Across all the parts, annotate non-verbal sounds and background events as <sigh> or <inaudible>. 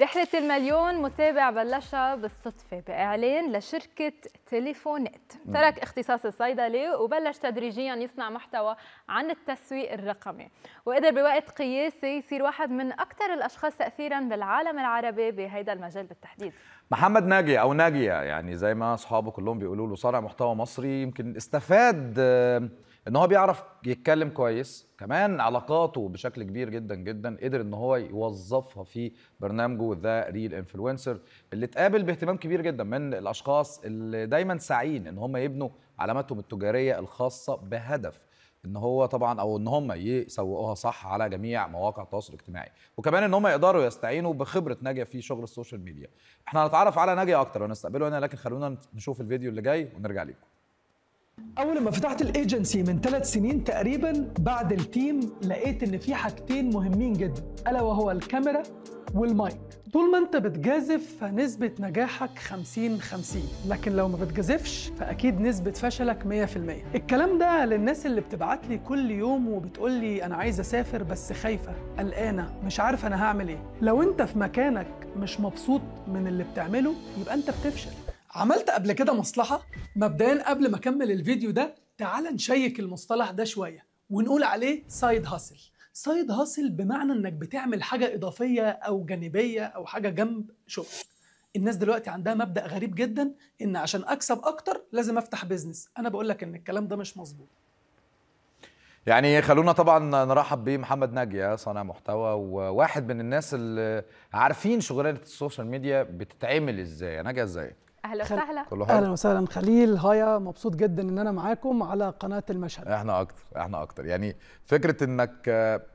رحلة المليون متابع بلشها بالصدفة بإعلان لشركة تليفونات ترك اختصاص الصيدلي وبلش تدريجيا يصنع محتوى عن التسويق الرقمي وقدر بوقت قياسي يصير واحد من أكثر الأشخاص تأثيرا بالعالم العربي بهذا المجال بالتحديد محمد ناجي أو ناجية يعني زي ما أصحابه كلهم بيقولوا له صانع محتوى مصري يمكن استفاد آه، ان هو بيعرف يتكلم كويس كمان علاقاته بشكل كبير جدا جدا قدر ان هو يوظفها في برنامجه ذا ريل انفلونسر اللي اتقابل باهتمام كبير جدا من الاشخاص اللي دايما ساعين ان هم يبنوا علاماتهم التجاريه الخاصه بهدف ان هو طبعا او ان هم يسوقوها صح على جميع مواقع التواصل الاجتماعي وكمان ان هم يقدروا يستعينوا بخبره ناجي في شغل السوشيال ميديا احنا هنتعرف على ناجي اكتر ونستقبله هنا لكن خلونا نشوف الفيديو اللي جاي ونرجع لكم اول ما فتحت الايجنسي من ثلاث سنين تقريبا بعد التيم لقيت ان في حاجتين مهمين جدا الا وهو الكاميرا والمايك طول ما انت بتجازف فنسبة نجاحك 50 50 لكن لو ما بتجازفش فأكيد نسبة فشلك 100% الكلام ده للناس اللي بتبعت لي كل يوم وبتقول لي أنا عايز أسافر بس خايفة قلقانة مش عارفة أنا هعمل إيه لو أنت في مكانك مش مبسوط من اللي بتعمله يبقى أنت بتفشل عملت قبل كده مصلحة؟ مبدئيا قبل ما أكمل الفيديو ده تعال نشيك المصطلح ده شوية ونقول عليه سايد هاسل سايد هاسل بمعنى إنك بتعمل حاجة إضافية أو جانبية أو حاجة جنب شغل الناس دلوقتي عندها مبدأ غريب جدا إن عشان أكسب أكتر لازم أفتح بيزنس أنا بقول لك إن الكلام ده مش مظبوط يعني خلونا طبعا نرحب بمحمد ناجي آه، صانع محتوى وواحد من الناس اللي عارفين شغلانه السوشيال ميديا بتتعمل ازاي ناجي ازاي اهلا وسهلا اهلا وسهلا خليل هايا مبسوط جدا ان انا معاكم على قناه المشهد احنا اكتر احنا اكتر يعني فكره انك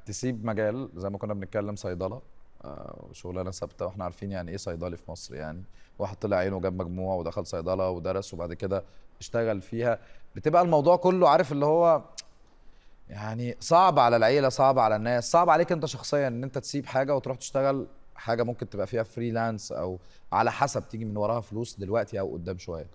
تسيب مجال زي ما كنا بنتكلم صيدله آه، وشغلانه ثابته واحنا عارفين يعني ايه صيدلي في مصر يعني واحد طلع عينه وجاب مجموعه ودخل صيدله ودرس وبعد كده اشتغل فيها بتبقى الموضوع كله عارف اللي هو يعني صعب على العيله صعب على الناس صعب عليك انت شخصيا ان انت تسيب حاجه وتروح تشتغل حاجه ممكن تبقى فيها فريلانس او على حسب تيجي من وراها فلوس دلوقتي او قدام شويه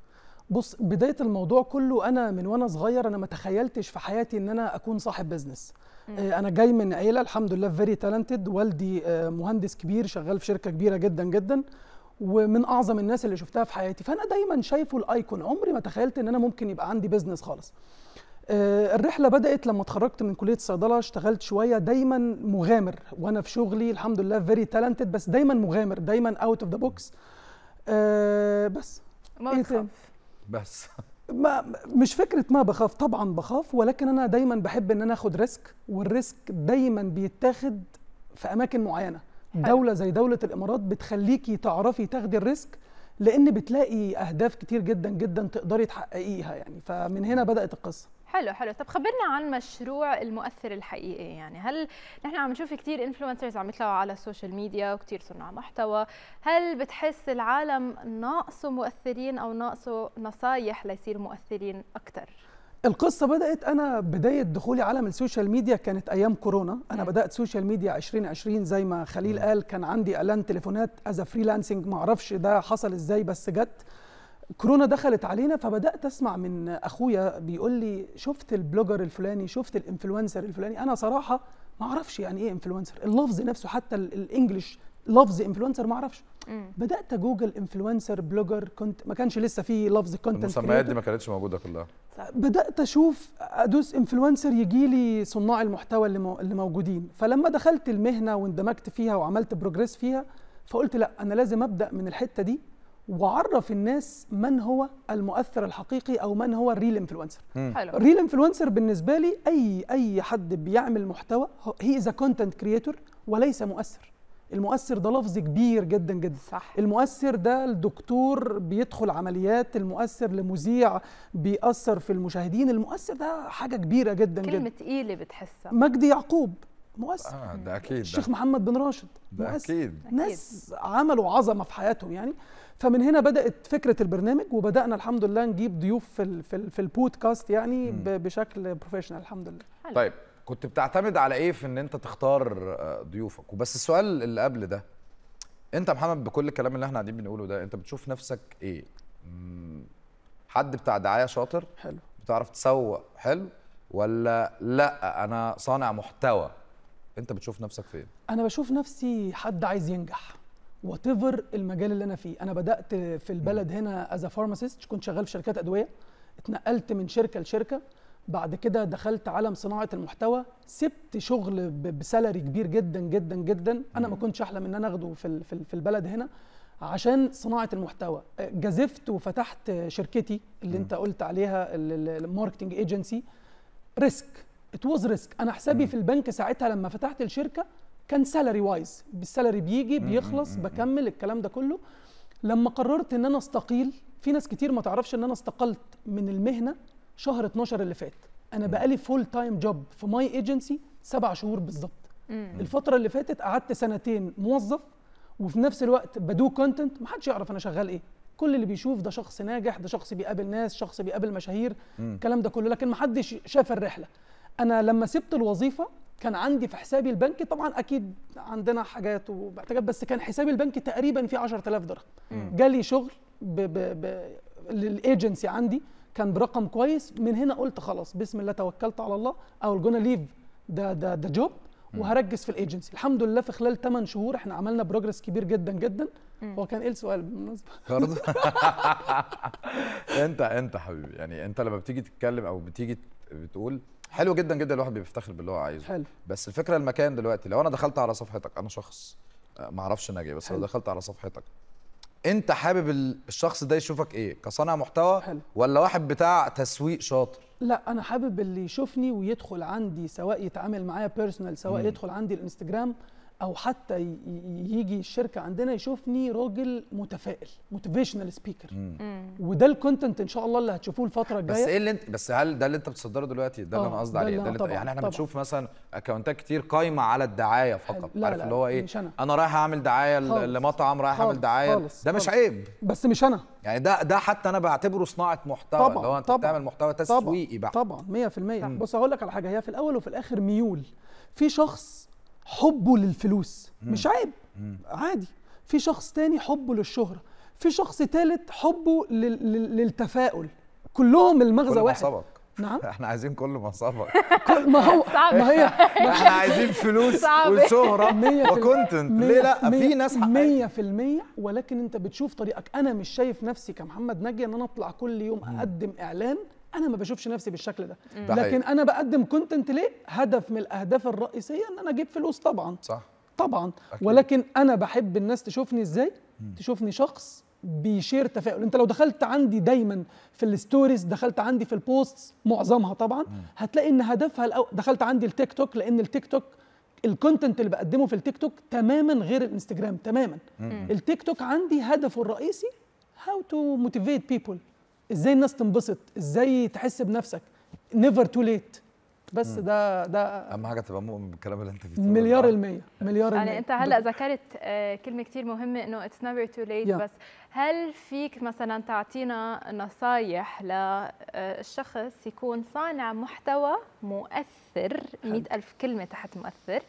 بص بدايه الموضوع كله انا من وانا صغير انا ما تخيلتش في حياتي ان انا اكون صاحب بزنس آه، انا جاي من عيله الحمد لله فيري تالنتد والدي آه، مهندس كبير شغال في شركه كبيره جدا جدا ومن اعظم الناس اللي شفتها في حياتي فانا دايما شايفه الايكون عمري ما تخيلت ان انا ممكن يبقى عندي بزنس خالص آه، الرحلة بدأت لما اتخرجت من كلية الصيدلة اشتغلت شوية دايما مغامر وانا في شغلي الحمد لله فيري تالنتد بس دايما مغامر دايما اوت اوف ذا بوكس بس ما إيه بتخاف بس ما مش فكره ما بخاف طبعا بخاف ولكن انا دايما بحب ان انا اخد ريسك والريسك دايما بيتاخد في اماكن معينه حلو. دوله زي دوله الامارات بتخليكي تعرفي تاخدي الريسك لان بتلاقي اهداف كتير جدا جدا تقدري تحققيها يعني فمن هنا بدات القصه حلو حلو طب خبرنا عن مشروع المؤثر الحقيقي يعني هل نحن عم نشوف كثير انفلونسرز عم يطلعوا على السوشيال ميديا وكثير صناع محتوى هل بتحس العالم ناقصه مؤثرين او ناقصه نصايح ليصير مؤثرين اكثر القصه بدات انا بدايه دخولي عالم السوشيال ميديا كانت ايام كورونا انا نعم. بدات سوشيال ميديا 2020 زي ما خليل نعم. قال كان عندي اعلان تليفونات از فريلانسنج ما اعرفش ده حصل ازاي بس جت كورونا دخلت علينا فبدات اسمع من اخويا بيقول لي شفت البلوجر الفلاني شفت الانفلونسر الفلاني انا صراحه ما اعرفش يعني ايه انفلونسر اللفظ نفسه حتى الانجليش لفظ انفلونسر ما اعرفش بدات جوجل انفلونسر بلوجر كنت ما كانش لسه في لفظ كونتنت المسميات دي ما كانتش موجوده كلها بدات اشوف ادوس انفلونسر يجي لي صناع المحتوى اللي, اللي موجودين فلما دخلت المهنه واندمجت فيها وعملت بروجريس فيها فقلت لا انا لازم ابدا من الحته دي وعرف الناس من هو المؤثر الحقيقي او من هو الريل انفلونسر حلو الريل انفلونسر بالنسبه لي اي اي حد بيعمل محتوى هي از كونتنت كريتور وليس مؤثر المؤثر ده لفظ كبير جدا جدا صح. المؤثر ده الدكتور بيدخل عمليات المؤثر لمذيع بيأثر في المشاهدين المؤثر ده حاجة كبيرة جدا كلمة جدا كلمة تقيلة بتحسها مجدي يعقوب مؤثر آه ده اكيد الشيخ ده. محمد بن راشد ده اكيد ناس عملوا عظمه في حياتهم يعني فمن هنا بدات فكره البرنامج وبدانا الحمد لله نجيب ضيوف في الـ في, الـ في البودكاست يعني م. بشكل بروفيشنال الحمد لله حلو. طيب كنت بتعتمد على ايه في ان انت تختار آه، ضيوفك وبس السؤال اللي قبل ده انت محمد بكل الكلام اللي احنا قاعدين بنقوله ده انت بتشوف نفسك ايه حد بتاع دعايه شاطر حلو بتعرف تسوق حلو ولا لا انا صانع محتوى انت بتشوف نفسك فين انا بشوف نفسي حد عايز ينجح واتيفر المجال اللي انا فيه انا بدات في البلد هنا از فارماسيست كنت شغال في شركات ادويه اتنقلت من شركه لشركه بعد كده دخلت عالم صناعه المحتوى سبت شغل بسالري كبير جدا جدا جدا انا ما كنتش احلم ان انا اخده في في البلد هنا عشان صناعه المحتوى جازفت وفتحت شركتي اللي انت قلت عليها الماركتنج ايجنسي ريسك ات واز ريسك انا حسابي في البنك ساعتها لما فتحت الشركه كان سالري وايز السالري بيجي بيخلص بكمل الكلام ده كله لما قررت ان انا استقيل في ناس كتير ما تعرفش ان انا استقلت من المهنه شهر 12 اللي فات انا بقالي فول تايم جوب في ماي ايجنسي سبع شهور بالظبط الفتره اللي فاتت قعدت سنتين موظف وفي نفس الوقت بدو كونتنت محدش يعرف انا شغال ايه كل اللي بيشوف ده شخص ناجح ده شخص بيقابل ناس شخص بيقابل مشاهير الكلام ده كله لكن محدش شاف الرحله انا لما سبت الوظيفه كان عندي في حسابي البنكي طبعا اكيد عندنا حاجات وبحتاجات بس كان حسابي البنكي تقريبا فيه 10000 درهم جالي شغل ب ب ب للايجنسي عندي كان برقم كويس من هنا قلت خلاص بسم الله توكلت على الله او جونا ليف ده ده ده جوب وهركز في الايجنسي الحمد لله في خلال 8 شهور احنا عملنا بروجرس كبير جدا جدا هو كان ايه السؤال بالمناسبه برضه <laughs> <laughs> انت انت حبيبي يعني انت لما بتيجي تتكلم او بتيجي بتقول حلو جدا جدا الواحد بيفتخر باللي هو عايزه حلو. بس الفكره المكان دلوقتي لو انا دخلت على صفحتك انا شخص آه، ما اعرفش ناجي بس حلو. لو دخلت على صفحتك انت حابب الشخص ده يشوفك ايه كصانع محتوى حلو. ولا واحد بتاع تسويق شاطر لا انا حابب اللي يشوفني ويدخل عندي سواء يتعامل معايا بيرسونال سواء مم. يدخل عندي الانستجرام او حتى يجي الشركه عندنا يشوفني راجل متفائل موتيفيشنال سبيكر وده الكونتنت ان شاء الله اللي هتشوفوه الفتره الجايه بس ايه اللي انت بس هل ده اللي انت بتصدره دلوقتي ده اللي انا آه، قصدي عليه ده, ده يعني احنا بنشوف مثلا اكونتات كتير قايمه على الدعايه فقط لا عارف لا اللي هو ايه مش أنا. انا رايح اعمل دعايه لمطعم رايح اعمل دعايه خالص ده مش خالص. عيب بس مش انا يعني ده ده حتى انا بعتبره صناعه محتوى طبعًا اللي هو انت طبعًا بتعمل محتوى تسويقي بقى طبعا 100% بص هقول لك على حاجه هي في الاول وفي الاخر ميول في شخص حبه للفلوس مش عيب عادي في شخص تاني حبه للشهره في شخص تالت حبه للتفاؤل كلهم المغزى كل واحد سبق. نعم <laughs> احنا عايزين كل ما سبق ما هو <laughs> ما هي ما <laughs> احنا عايزين فلوس وشهره وكونتنت ليه لا في ناس 100% ولكن انت بتشوف طريقك انا مش شايف نفسي كمحمد ناجي ان انا اطلع كل يوم اقدم اعلان انا ما بشوفش نفسي بالشكل ده مم. لكن انا بقدم كونتنت ليه هدف من الاهداف الرئيسيه ان انا اجيب فلوس طبعا صح طبعا أكيد. ولكن انا بحب الناس تشوفني ازاي مم. تشوفني شخص بيشير تفاؤل انت لو دخلت عندي دايما في الستوريز دخلت عندي في البوست معظمها طبعا مم. هتلاقي ان هدفها الأو... دخلت عندي التيك توك لان التيك توك الكونتنت اللي بقدمه في التيك توك تماما غير الانستجرام تماما مم. التيك توك عندي هدفه الرئيسي هاو تو موتيفيت بيبول ازاي الناس تنبسط ازاي تحس بنفسك نيفر تو ليت بس مم. ده ده اهم حاجه تبقى مؤمن بالكلام اللي انت فيه مليار المية مليار يعني المية. انت هلا ذكرت آه، كلمه كثير مهمه انه اتس نيفر تو ليت بس هل فيك مثلا تعطينا نصايح للشخص آه، يكون صانع محتوى مؤثر 100000 كلمه تحت مؤثر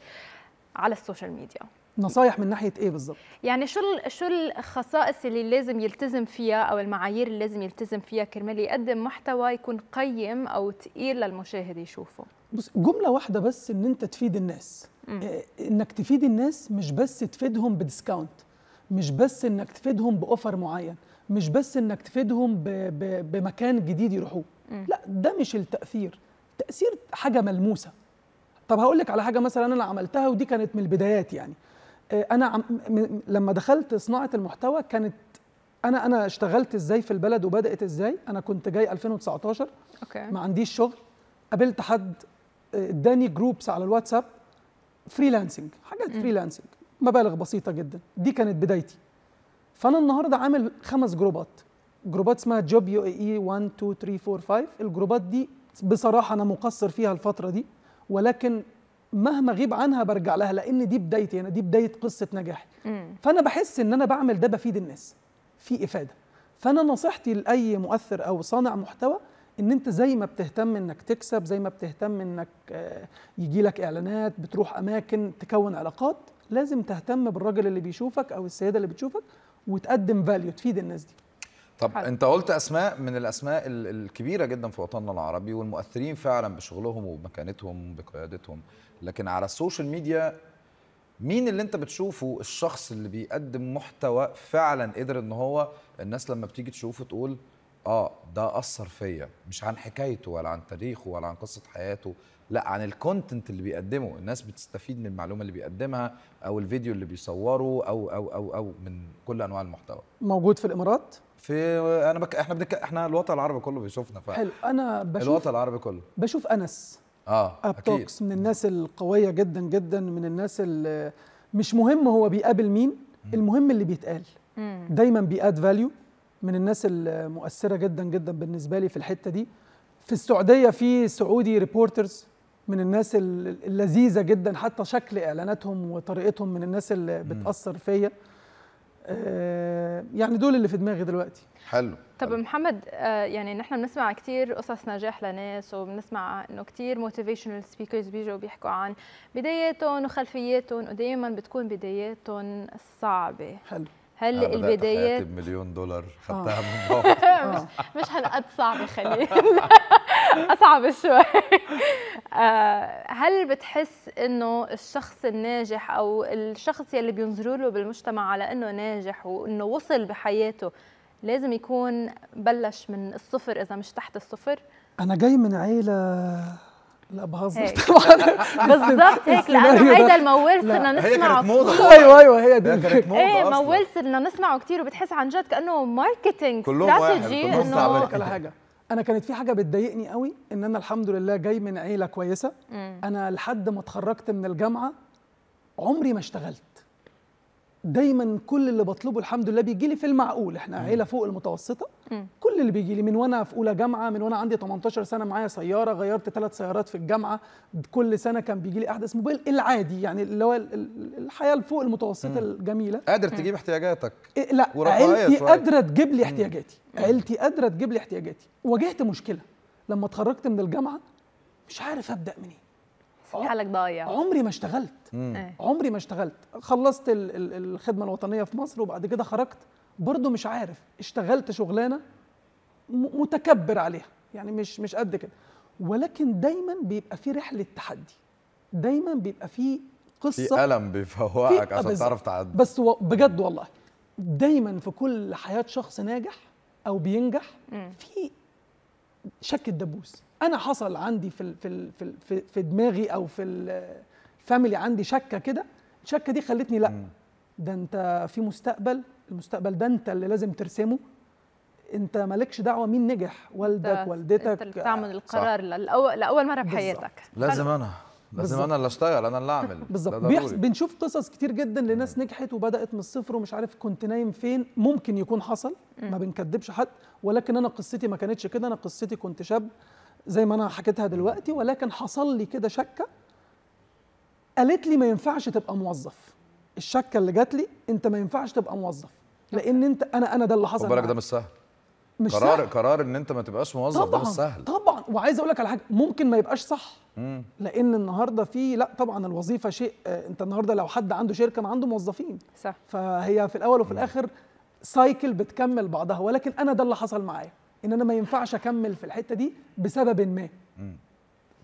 على السوشيال ميديا نصايح من ناحيه ايه بالظبط يعني شو شو الخصائص اللي لازم يلتزم فيها او المعايير اللي لازم يلتزم فيها كرمال يقدم محتوى يكون قيم او تقيل للمشاهد يشوفه بص جمله واحده بس ان انت تفيد الناس م. آه، انك تفيد الناس مش بس تفيدهم بديسكاونت مش بس انك تفيدهم باوفر معين مش بس انك تفيدهم بـ بـ بمكان جديد يروحوه لا ده مش التاثير تاثير حاجه ملموسه طب هقول لك على حاجه مثلا انا عملتها ودي كانت من البدايات يعني آه، انا عم لما دخلت صناعه المحتوى كانت انا انا اشتغلت ازاي في البلد وبدات ازاي انا كنت جاي 2019 اوكي ما عنديش شغل قابلت حد آه، اداني جروبس على الواتساب فريلانسنج حاجات فريلانسنج مبالغ بسيطه جدا دي كانت بدايتي فانا النهارده عامل خمس جروبات جروبات اسمها جوب يو اي اي 1 2 3 4 5 الجروبات دي بصراحه انا مقصر فيها الفتره دي ولكن مهما غيب عنها برجع لها لان دي بدايتي انا دي بدايه قصه نجاحي فانا بحس ان انا بعمل ده بفيد الناس في افاده فانا نصيحتي لاي مؤثر او صانع محتوى ان انت زي ما بتهتم انك تكسب زي ما بتهتم انك آه، يجي لك اعلانات بتروح اماكن تكون علاقات لازم تهتم بالراجل اللي بيشوفك او السيده اللي بتشوفك وتقدم فاليو تفيد الناس دي طب حل. انت قلت اسماء من الاسماء الكبيره جدا في وطننا العربي والمؤثرين فعلا بشغلهم وبمكانتهم بقيادتهم لكن على السوشيال ميديا مين اللي انت بتشوفه الشخص اللي بيقدم محتوى فعلا قدر ان هو الناس لما بتيجي تشوفه تقول اه ده اثر فيا مش عن حكايته ولا عن تاريخه ولا عن قصه حياته لا عن الكونتنت اللي بيقدمه الناس بتستفيد من المعلومه اللي بيقدمها او الفيديو اللي بيصوره او او او او من كل انواع المحتوى موجود في الامارات في انا بك احنا بنك... احنا الوطن العربي كله بيشوفنا ف... حلو انا بشوف الوطن العربي كله بشوف انس اه ابتوكس من الناس القويه جدا جدا من الناس اللي مش مهم هو بيقابل مين المهم اللي بيتقال دايما بياد فاليو من الناس المؤثره جدا جدا بالنسبه لي في الحته دي في السعوديه في سعودي ريبورترز من الناس اللذيذه جدا حتى شكل اعلاناتهم وطريقتهم من الناس اللي بتاثر فيا آه، يعني دول اللي في دماغي دلوقتي حلو طب حلو. محمد آه، يعني نحن بنسمع كثير قصص نجاح لناس وبنسمع انه كثير موتيفيشنال سبيكرز بيجوا بيحكوا عن بداياتهم وخلفياتهم ودائما بتكون بداياتهم صعبه حلو هل البدايات بمليون دولار آه. خدتها من <laughs> بابا مش هالقد صعبه خلينا <laughs> اصعب شوي آه، هل بتحس انه الشخص الناجح او الشخص يلي بينظروا له بالمجتمع على انه ناجح وانه وصل بحياته لازم يكون بلش من الصفر اذا مش تحت الصفر انا جاي من عيله لا بهزر <laughs> طبعا بالظبط هيك لانه هيدا الموال صرنا نسمعه كثير ايوه ايوه هي دي ايه موال صرنا نسمعه كثير وبتحس عن جد كانه ماركتينج استراتيجي كلهم واحد كلهم على حاجه انا كانت في حاجه بتضايقني قوي ان انا الحمد لله جاي من عيله كويسه مم. انا لحد ما اتخرجت من الجامعه عمري ما اشتغلت دايما كل اللي بطلبه الحمد لله بيجي لي في المعقول احنا عيله فوق المتوسطه مم. كل اللي بيجي لي من وانا في اولى جامعه من وانا عندي 18 سنه معايا سياره غيرت ثلاث سيارات في الجامعه كل سنه كان بيجي لي احدث موبايل العادي يعني اللي هو الحياه الفوق المتوسطه مم. الجميله قادر تجيب احتياجاتك إيه لا عيلتي قادره تجيب لي احتياجاتي عيلتي قادره تجيب لي احتياجاتي واجهت مشكله لما اتخرجت من الجامعه مش عارف ابدا منين إيه. حالك ضايع عمري ما اشتغلت مم. إيه. عمري ما اشتغلت خلصت الخدمه الوطنيه في مصر وبعد كده خرجت برضه مش عارف اشتغلت شغلانه متكبر عليها يعني مش مش قد كده ولكن دايما بيبقى في رحله تحدي دايما بيبقى في قصه في الم بيفوقك آه، عشان تعرف تعدي بس بجد والله دايما في كل حياه شخص ناجح او بينجح في شك الدبوس انا حصل عندي في في في, في دماغي او في الفاميلي عندي شكه كده الشكه دي خلتني لا ده انت في مستقبل المستقبل ده انت اللي لازم ترسمه انت مالكش دعوه مين نجح والدك والدتك انت اللي بتعمل القرار لأول, لاول مره في حياتك لازم طيب. انا لازم انا اللي اشتغل انا اللي اعمل <laughs> بالظبط بنشوف قصص كتير جدا لناس نجحت وبدات من الصفر ومش عارف كنت نايم فين ممكن يكون حصل ما بنكدبش حد ولكن انا قصتي ما كانتش كده انا قصتي كنت شاب زي ما انا حكيتها دلوقتي ولكن حصل لي كده شكه قالت لي ما ينفعش تبقى موظف الشكه اللي جات لي انت ما ينفعش تبقى موظف لان انت انا انا ده اللي حصل خد بالك ده مش سهل مش قرار سهل. قرار ان انت ما تبقاش موظف طبعًا ده مش سهل طبعا وعايز اقول لك على حاجه ممكن ما يبقاش صح لان النهارده في لا طبعا الوظيفه شيء آه، انت النهارده لو حد عنده شركه ما عنده موظفين صح فهي في الاول وفي الاخر سايكل بتكمل بعضها ولكن انا ده اللي حصل معايا ان انا ما ينفعش اكمل في الحته دي بسبب ما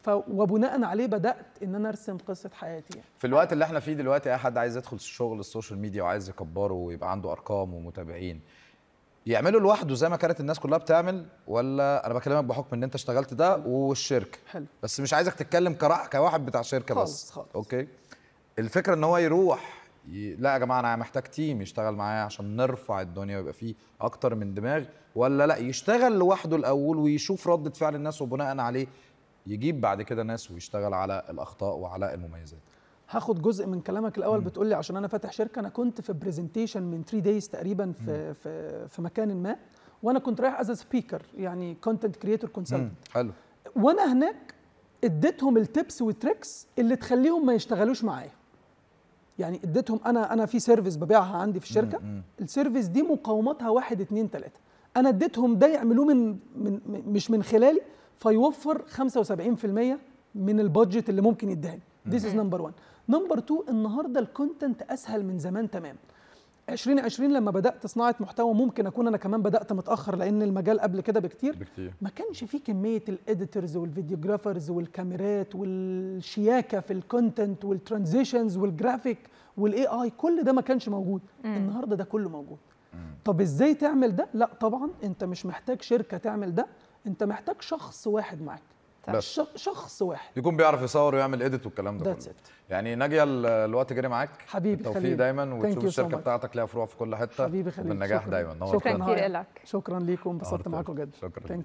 وبناء عليه بدات ان انا ارسم قصه حياتي يعني. في الوقت اللي احنا فيه دلوقتي اي حد عايز يدخل شغل السوشيال ميديا وعايز يكبره ويبقى عنده ارقام ومتابعين يعمله لوحده زي ما كانت الناس كلها بتعمل ولا انا بكلمك بحكم ان انت اشتغلت ده والشركه حلو بس مش عايزك تتكلم كواحد بتاع شركه خالص بس خالص اوكي الفكره ان هو يروح لا يا جماعه انا محتاج تيم يشتغل معايا عشان نرفع الدنيا ويبقى فيه اكتر من دماغ ولا لا يشتغل لوحده الاول ويشوف رده فعل الناس وبناء عليه يجيب بعد كده ناس ويشتغل على الاخطاء وعلى المميزات هاخد جزء من كلامك الاول بتقول لي عشان انا فاتح شركه انا كنت في برزنتيشن من 3 دايز تقريبا في في في مكان ما وانا كنت رايح از سبيكر يعني كونتنت كريتور كونسلتنت حلو وانا هناك اديتهم التبس والتريكس اللي تخليهم ما يشتغلوش معايا يعني اديتهم انا انا في سيرفيس ببيعها عندي في الشركه السيرفيس دي مقاومتها واحد اتنين تلاته انا اديتهم ده يعملوه من, من مش من خلالي فيوفر 75% من البادجت اللي ممكن يديها لي ذيس از نمبر 1 نمبر 2 النهارده الكونتنت اسهل من زمان تمام 2020 لما بدات صناعه محتوى ممكن اكون انا كمان بدات متاخر لان المجال قبل كده بكتير, بكتير. ما كانش فيه كميه الاديترز والفيديوجرافرز والكاميرات والشياكه في الكونتنت والترانزيشنز والجرافيك والاي اي كل ده ما كانش موجود م. النهارده ده كله موجود م. طب ازاي تعمل ده لا طبعا انت مش محتاج شركه تعمل ده انت محتاج شخص واحد معاك بس شخص واحد يكون بيعرف يصور ويعمل اديت والكلام ده كله يعني ناجيه الوقت جري معاك حبيبي التوفيق دايما وتشوف الشركه so بتاعتك ليها فروع في كل حته حبيبي بالنجاح دايما شكرا كتير لك شكرا ليكم انبسطت معاكم جدا شكرا